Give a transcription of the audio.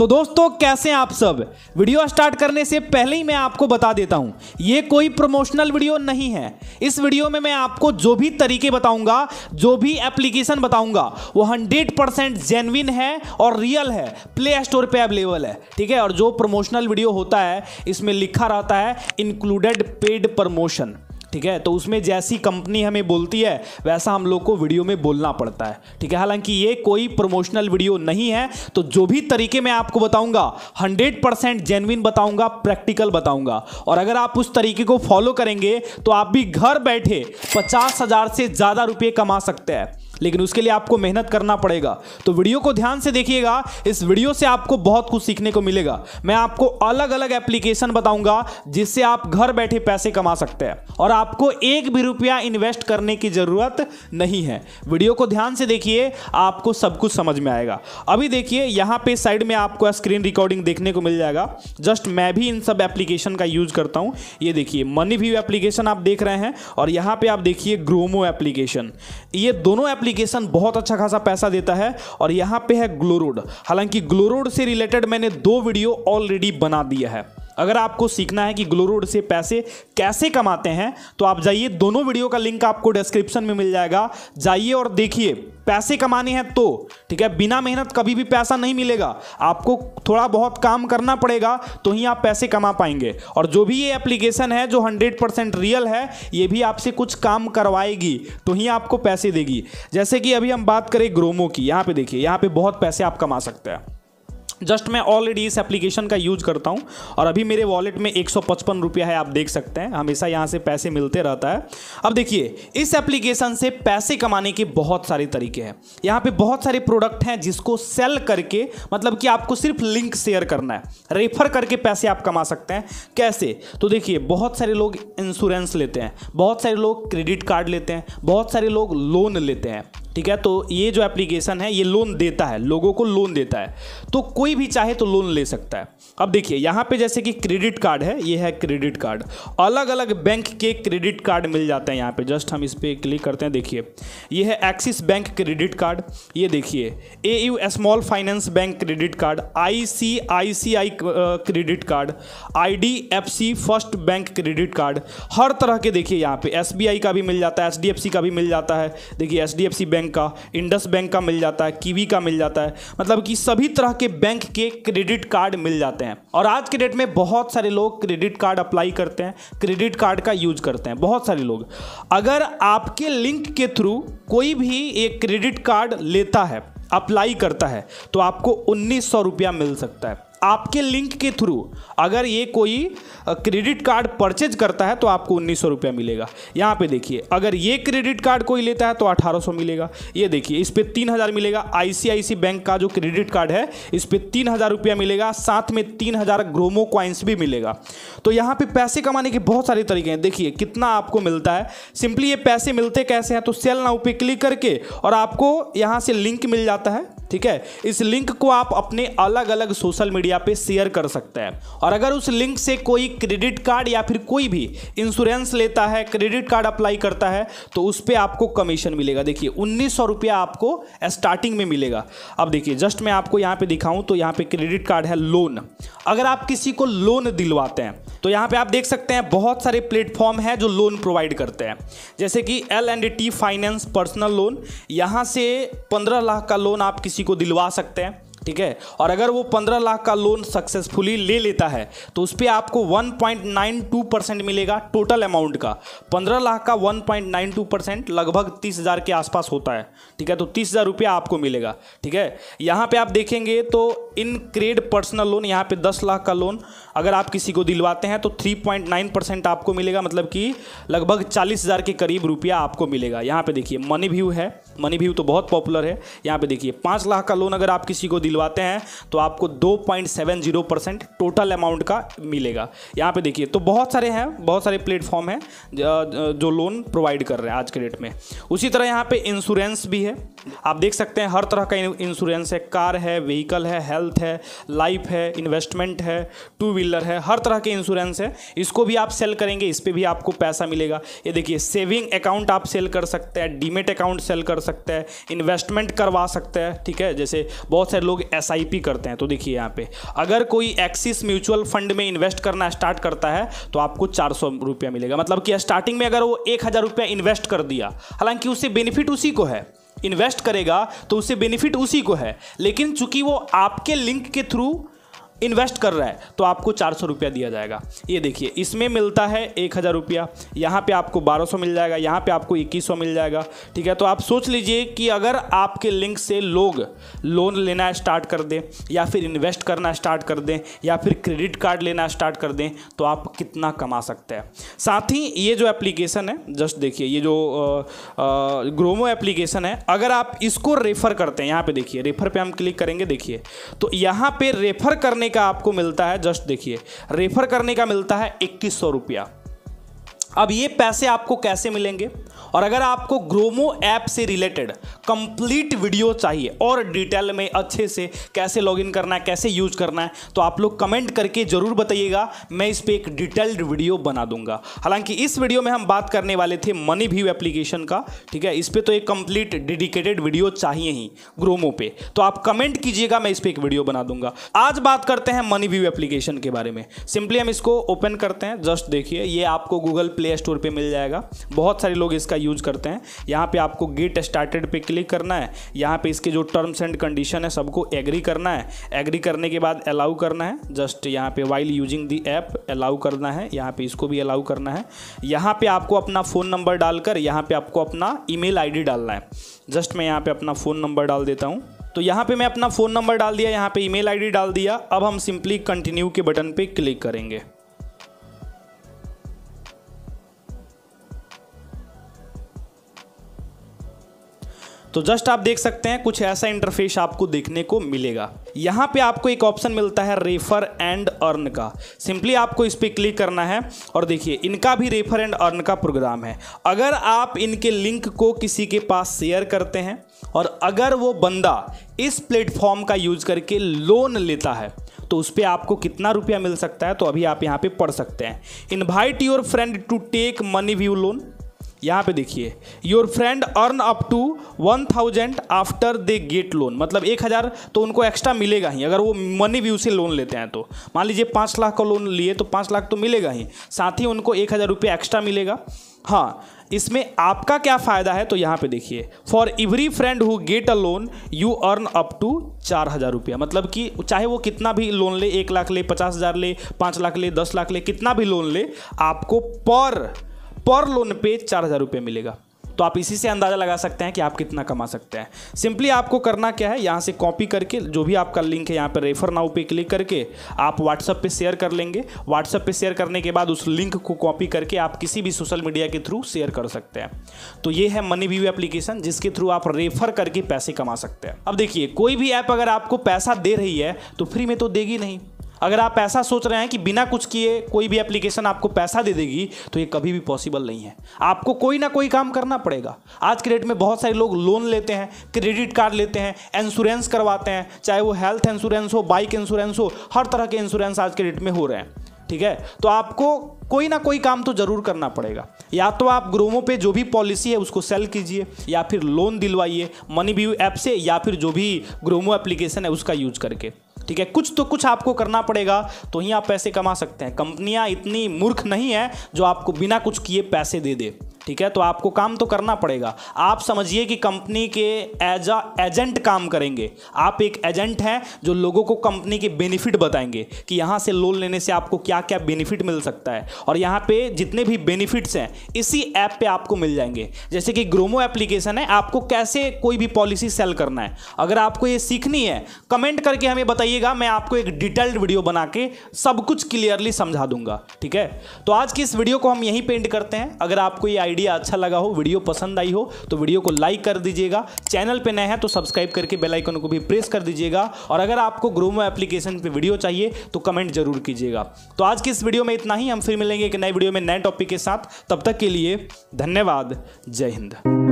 तो दोस्तों कैसे हैं आप सब वीडियो स्टार्ट करने से पहले ही मैं आपको बता देता हूं ये कोई प्रमोशनल वीडियो नहीं है इस वीडियो में मैं आपको जो भी तरीके बताऊंगा जो भी एप्लीकेशन बताऊंगा वो 100% परसेंट जेनविन है और रियल है प्ले स्टोर पे अवेलेबल है ठीक है और जो प्रमोशनल वीडियो होता है इसमें लिखा रहता है इंक्लूडेड पेड प्रमोशन ठीक है तो उसमें जैसी कंपनी हमें बोलती है वैसा हम लोग को वीडियो में बोलना पड़ता है ठीक है हालांकि ये कोई प्रमोशनल वीडियो नहीं है तो जो भी तरीके मैं आपको बताऊंगा 100% परसेंट जेनविन बताऊंगा प्रैक्टिकल बताऊंगा और अगर आप उस तरीके को फॉलो करेंगे तो आप भी घर बैठे पचास हज़ार से ज़्यादा रुपये कमा सकते हैं लेकिन उसके लिए आपको मेहनत करना पड़ेगा तो वीडियो को ध्यान से देखिएगा इस वीडियो से आपको बहुत कुछ सीखने को मिलेगा मैं आपको अलग अलग एप्लीकेशन बताऊंगा जिससे आप घर बैठे पैसे कमा सकते हैं और आपको एक भी रुपया इन्वेस्ट करने की ज़रूरत नहीं है वीडियो को ध्यान से देखिए आपको सब कुछ समझ में आएगा अभी देखिए यहाँ पे साइड में आपको स्क्रीन रिकॉर्डिंग देखने को मिल जाएगा जस्ट मैं भी इन सब एप्लीकेशन का यूज़ करता हूँ ये देखिए मनी व्यू एप्लीकेशन आप देख रहे हैं और यहाँ पे आप देखिए ग्रोमो एप्लीकेशन ये दोनों एप्लीकेशन एप्लीकेशन बहुत अच्छा खासा पैसा देता है और यहाँ पे है ग्लोरोड हालांकि ग्लोरोड से रिलेटेड मैंने दो वीडियो ऑलरेडी बना दिया है अगर आपको सीखना है कि ग्लो रोड से पैसे कैसे कमाते हैं तो आप जाइए दोनों वीडियो का लिंक आपको डिस्क्रिप्शन में मिल जाएगा जाइए और देखिए पैसे कमाने हैं तो ठीक है बिना मेहनत कभी भी पैसा नहीं मिलेगा आपको थोड़ा बहुत काम करना पड़ेगा तो ही आप पैसे कमा पाएंगे और जो भी ये एप्लीकेशन है जो 100 परसेंट रियल है ये भी आपसे कुछ काम करवाएगी तो ही आपको पैसे देगी जैसे कि अभी हम बात करें ग्रोमो की यहाँ पे देखिए यहाँ पे बहुत पैसे आप कमा सकते हैं जस्ट मैं ऑलरेडी इस एप्लीकेशन का यूज करता हूँ और अभी मेरे वॉलेट में एक सौ रुपया है आप देख सकते हैं हमेशा यहाँ से पैसे मिलते रहता है अब देखिए इस एप्लीकेशन से पैसे कमाने के बहुत सारे तरीके हैं यहाँ पे बहुत सारे प्रोडक्ट हैं जिसको सेल करके मतलब कि आपको सिर्फ लिंक शेयर करना है रेफर करके पैसे आप कमा सकते हैं कैसे तो देखिए बहुत सारे लोग इंश्योरेंस लेते हैं बहुत सारे लोग क्रेडिट कार्ड लेते हैं बहुत सारे लोग लोन लेते हैं ठीक है तो ये जो एप्लीकेशन है ये लोन देता है लोगों को लोन देता है तो कोई भी चाहे तो लोन ले सकता है अब देखिए यहाँ पे जैसे कि क्रेडिट कार्ड है ये है क्रेडिट कार्ड अलग अलग बैंक के क्रेडिट कार्ड मिल जाते हैं यहाँ पे जस्ट हम इस पर क्लिक करते हैं देखिए ये है एक्सिस बैंक क्रेडिट कार्ड ये देखिए A U small finance bank credit card I C I C I credit card I D F C first bank credit card हर तरह के देखिए यहाँ पे एस बी आई का भी मिल जाता है एच डी एफ सी का भी मिल जाता है देखिए H D F C bank bank का इंडस बैंक का मिल जाता है कीवी का मिल जाता है मतलब कि सभी तरह के बैंक के क्रेडिट कार्ड मिल जाते हैं और आज के डेट में बहुत सारे लोग क्रेडिट कार्ड अप्लाई करते हैं क्रेडिट कार्ड का यूज करते हैं बहुत सारे लोग अगर आपके लिंक के थ्रू कोई भी एक क्रेडिट कार्ड लेता है अप्लाई करता है तो आपको उन्नीस सौ रुपया मिल सकता है आपके लिंक के थ्रू अगर ये कोई क्रेडिट कार्ड परचेज करता है तो आपको उन्नीस सौ रुपया मिलेगा यहाँ पे देखिए अगर ये क्रेडिट कार्ड कोई लेता है तो अठारह सौ मिलेगा ये देखिए इस पर तीन हज़ार मिलेगा आईसीआईसी बैंक का जो क्रेडिट कार्ड है इस पर तीन हज़ार रुपया मिलेगा साथ में तीन हज़ार ग्रोमो क्वाइंस भी मिलेगा तो यहाँ पर पैसे कमाने के बहुत सारे तरीके हैं देखिए कितना आपको मिलता है सिंपली ये पैसे मिलते कैसे हैं तो सेल नाउ पे क्लिक करके और आपको यहाँ से लिंक मिल जाता है ठीक है इस लिंक को आप अपने अलग अलग सोशल मीडिया पे शेयर कर सकते हैं और अगर उस लिंक से कोई क्रेडिट कार्ड या फिर कोई भी इंश्योरेंस लेता है क्रेडिट कार्ड अप्लाई करता है तो उस पर आपको कमीशन मिलेगा देखिए उन्नीस सौ रुपया आपको स्टार्टिंग में मिलेगा अब देखिए जस्ट मैं आपको यहाँ पे दिखाऊं तो यहाँ पे क्रेडिट कार्ड है लोन अगर आप किसी को लोन दिलवाते हैं तो यहाँ पे आप देख सकते हैं बहुत सारे प्लेटफॉर्म हैं जो लोन प्रोवाइड करते हैं जैसे कि L and T finance personal loan यहाँ से पंद्रह लाख का लोन आप किसी किसी को दिलवा सकते हैं ठीक है और अगर वो पंद्रह लाख का लोन सक्सेसफुली ले लेता है तो उस पर आपको one point nine two percent मिलेगा टोटल अमाउंट का पंद्रह लाख का one point nine two percent लगभग तीस हज़ार के आसपास होता है ठीक है तो तीस हज़ार रुपया आपको मिलेगा ठीक है यहाँ पे आप देखेंगे तो इन क्रेड पर्सनल लोन यहाँ पे दस लाख का लोन अगर आप किसी को दिलवाते हैं तो थ्री पॉइंट नाइन परसेंट आपको मिलेगा मतलब कि लगभग चालीस हज़ार के करीब रुपया आपको मिलेगा यहाँ पे देखिए मनी व्यू है मनी व्यू तो बहुत पॉपुलर है यहाँ पे देखिए पाँच लाख का लोन अगर आप किसी को दिलवा भिजवाते हैं तो आपको 2.70 परसेंट टोटल अमाउंट का मिलेगा यहाँ पे देखिए तो बहुत सारे हैं बहुत सारे प्लेटफॉर्म हैं जो लोन प्रोवाइड कर रहे हैं आज के डेट में उसी तरह यहाँ पे इंश्योरेंस भी है आप देख सकते हैं हर तरह का इंश्योरेंस है कार है व्हीकल है हेल्थ है लाइफ है इन्वेस्टमेंट है टू व्हीलर है हर तरह के इंश्योरेंस है इसको भी आप सेल करेंगे इस पर भी आपको पैसा मिलेगा ये देखिए सेविंग अकाउंट आप सेल कर सकते हैं डीमेट अकाउंट सेल कर सकते हैं इन्वेस्टमेंट करवा सकते हैं ठीक है जैसे बहुत सारे लोग लोग एस करते हैं तो देखिए यहाँ पे अगर कोई एक्सिस म्यूचुअल फंड में इन्वेस्ट करना स्टार्ट करता है तो आपको चार सौ रुपया मिलेगा मतलब कि स्टार्टिंग में अगर वो एक हज़ार रुपया इन्वेस्ट कर दिया हालांकि उससे बेनिफिट उसी को है इन्वेस्ट करेगा तो उससे बेनिफिट उसी को है लेकिन चूंकि वो आपके लिंक के थ्रू इन्वेस्ट कर रहा है तो आपको चार सौ रुपया दिया जाएगा ये देखिए इसमें मिलता है एक हज़ार रुपया यहाँ पर आपको बारह सौ मिल जाएगा यहाँ पे आपको इक्कीस सौ मिल जाएगा ठीक है तो आप सोच लीजिए कि अगर आपके लिंक से लोग लोन लेना स्टार्ट कर दें या फिर इन्वेस्ट करना स्टार्ट कर दें या फिर क्रेडिट कार्ड लेना स्टार्ट कर दें तो आप कितना कमा सकते हैं साथ ही ये जो एप्लीकेशन है जस्ट देखिए ये जो ग्रोमो एप्लीकेशन है अगर आप इसको रेफ़र करते हैं यहाँ पर देखिए रेफ़र पर हम क्लिक करेंगे देखिए तो यहाँ पर रेफ़र करने का आपको मिलता है जस्ट देखिए रेफर करने का मिलता है इक्कीस सौ रुपया अब ये पैसे आपको कैसे मिलेंगे और अगर आपको ग्रोमो ऐप से रिलेटेड कंप्लीट वीडियो चाहिए और डिटेल में अच्छे से कैसे लॉगिन करना है कैसे यूज करना है तो आप लोग कमेंट करके ज़रूर बताइएगा मैं इस पर एक डिटेल्ड वीडियो बना दूंगा हालांकि इस वीडियो में हम बात करने वाले थे मनी व्यू एप्लीकेशन का ठीक है इस पर तो एक कंप्लीट डेडिकेटेड वीडियो चाहिए ही ग्रोमो पे तो आप कमेंट कीजिएगा मैं इस पर एक वीडियो बना दूंगा आज बात करते हैं मनी व्यू एप्लीकेशन के बारे में सिंपली हम इसको ओपन करते हैं जस्ट देखिए ये आपको गूगल प्ले स्टोर पर मिल जाएगा बहुत सारे लोग इसका यूज़ करते हैं यहाँ पे आपको गेट स्टार्टेड पे क्लिक करना है यहाँ पे इसके जो टर्म्स एंड कंडीशन है सबको एग्री करना है एग्री करने के बाद अलाउ करना है जस्ट यहाँ पे while using the app allow करना है यहाँ पे इसको भी अलाउ करना है यहाँ पे आपको अपना फ़ोन नंबर डालकर यहाँ पे आपको अपना ईमेल आईडी डालना है जस्ट मैं यहाँ पे अपना फ़ोन नंबर डाल देता हूँ तो यहाँ पे मैं अपना फ़ोन नंबर डाल दिया यहाँ पे ईमेल आईडी डाल दिया अब हम सिंपली कंटिन्यू के बटन पे क्लिक करेंगे तो जस्ट आप देख सकते हैं कुछ ऐसा इंटरफेस आपको देखने को मिलेगा यहाँ पे आपको एक ऑप्शन मिलता है रेफर एंड अर्न का सिंपली आपको इस पर क्लिक करना है और देखिए इनका भी रेफर एंड अर्न का प्रोग्राम है अगर आप इनके लिंक को किसी के पास शेयर करते हैं और अगर वो बंदा इस प्लेटफॉर्म का यूज करके लोन लेता है तो उस पर आपको कितना रुपया मिल सकता है तो अभी आप यहाँ पे पढ़ सकते हैं invite your friend to take Money View loan यहाँ पे देखिए your friend earn up to one thousand after they get loan मतलब एक हज़ार तो उनको एक्स्ट्रा मिलेगा ही अगर वो मनी व्यू से लोन लेते हैं तो मान लीजिए पाँच लाख का लोन लिए तो पाँच लाख तो मिलेगा ही साथ ही उनको एक हज़ार रुपये एक्स्ट्रा मिलेगा हाँ इसमें आपका क्या फ़ायदा है तो यहाँ पे देखिए for every friend who get a loan you earn up to चार हज़ार रुपया मतलब कि चाहे वो कितना भी लोन ले एक लाख ले पचास हज़ार ले पाँच लाख ले दस लाख ले कितना भी लोन ले आपको पर पर लोन पे चार हज़ार रुपये मिलेगा तो आप इसी से अंदाज़ा लगा सकते हैं कि आप कितना कमा सकते हैं सिंपली आपको करना क्या है यहाँ से कॉपी करके जो भी आपका लिंक है यहाँ पर रेफर नाउ पे क्लिक करके आप व्हाट्सअप पे शेयर कर लेंगे व्हाट्सअप पे शेयर करने के बाद उस लिंक को कॉपी करके आप किसी भी सोशल मीडिया के थ्रू शेयर कर सकते हैं तो ये है मनी व्यू एप्लीकेशन जिसके थ्रू आप रेफर करके पैसे कमा सकते हैं अब देखिए कोई भी ऐप अगर आपको पैसा दे रही है तो फ्री में तो देगी नहीं अगर आप ऐसा सोच रहे हैं कि बिना कुछ किए कोई भी एप्लीकेशन आपको पैसा दे देगी तो ये कभी भी पॉसिबल नहीं है आपको कोई ना कोई काम करना पड़ेगा आज के डेट में बहुत सारे लोग लोन लेते हैं क्रेडिट कार्ड लेते हैं इंश्योरेंस करवाते हैं चाहे वो हेल्थ इंश्योरेंस हो बाइक इंश्योरेंस हो हर तरह के इंश्योरेंस आज के डेट में हो रहे हैं ठीक है तो आपको कोई ना कोई काम तो जरूर करना पड़ेगा या तो आप ग्रोमो पे जो भी पॉलिसी है उसको सेल कीजिए या फिर लोन दिलवाइए मनी व्यू ऐप से या फिर जो भी ग्रोमो एप्लीकेशन है उसका यूज करके ठीक है कुछ तो कुछ आपको करना पड़ेगा तो ही आप पैसे कमा सकते हैं कंपनियां इतनी मूर्ख नहीं है जो आपको बिना कुछ किए पैसे दे दे ठीक है तो आपको काम तो करना पड़ेगा आप समझिए कि कंपनी के एज अ एजेंट काम करेंगे आप एक एजेंट हैं जो लोगों को कंपनी के बेनिफिट बताएंगे कि यहाँ से लोन लेने से आपको क्या क्या बेनिफिट मिल सकता है और यहाँ पे जितने भी बेनिफिट्स हैं इसी ऐप पे आपको मिल जाएंगे जैसे कि ग्रोमो एप्लीकेशन है आपको कैसे कोई भी पॉलिसी सेल करना है अगर आपको ये सीखनी है कमेंट करके हमें बताइएगा मैं आपको एक डिटेल्ड वीडियो बना के सब कुछ क्लियरली समझा दूंगा ठीक है तो आज की इस वीडियो को हम यहीं पेंट करते हैं अगर आपको ये आइडिया अच्छा लगा हो वीडियो पसंद आई हो तो वीडियो को लाइक कर दीजिएगा चैनल पर नए हैं तो सब्सक्राइब करके बेलाइकन को भी प्रेस कर दीजिएगा और अगर आपको ग्रोमो एप्लीकेशन पर वीडियो चाहिए तो कमेंट जरूर कीजिएगा तो आज की इस वीडियो में इतना ही हम फिर मिलेंगे एक नए वीडियो में नए टॉपिक के साथ तब तक के लिए धन्यवाद जय हिंद